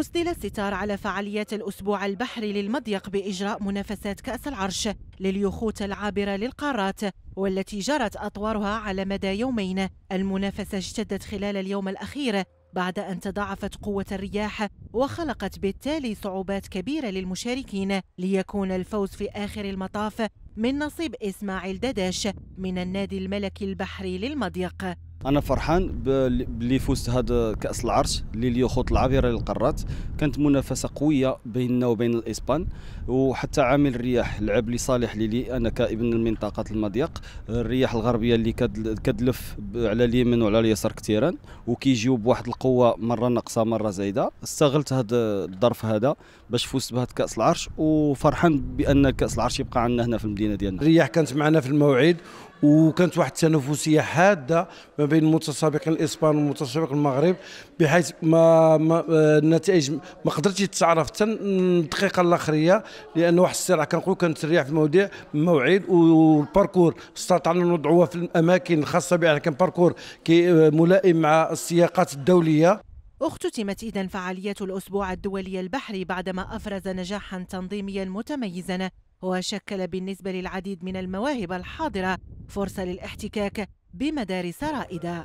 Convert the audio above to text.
أسدل الستار على فعاليات الأسبوع البحري للمضيق بإجراء منافسات كأس العرش لليخوت العابرة للقارات والتي جرت أطوارها على مدى يومين المنافسة اشتدت خلال اليوم الأخير بعد أن تضاعفت قوة الرياح وخلقت بالتالي صعوبات كبيرة للمشاركين ليكون الفوز في آخر المطاف من نصيب إسماعيل دداش من النادي الملكي البحري للمضيق انا فرحان باللي فزت هذا كاس العرش اللي اليخوت العابره للقارات كانت منافسه قويه بيننا وبين الاسبان وحتى عامل الرياح لعب لي صالح لي انا كابن المنطقه المضيق الرياح الغربيه اللي كتلف على اليمين وعلى اليسار كثيرا وكيجيو بواحد القوه مره ناقصه مره زايده استغلت هذا الظرف هذا باش فزت بهذا كاس العرش وفرحان بان كاس العرش يبقى عندنا هنا في المدينه ديالنا الرياح كانت معنا في الموعد وكانت واحد التنافسيه حاده ما بين بين المتسابق الاسبان والمتسابق المغرب بحيث ما, ما آه، النتائج ما قدرتش تتعرف حتى الدقيقه الاخريه لان واحد الصراع كانت كنتريع في المواضيع موعد والباركور استطعنا نوضعوها في الاماكن الخاصه بها كان باركور آه، ملائم مع السياقات الدوليه اختتمت إذا فعالية الأسبوع الدولي البحري بعدما أفرز نجاحا تنظيميا متميزا وشكل بالنسبة للعديد من المواهب الحاضرة فرصة للاحتكاك بمدارس رائدة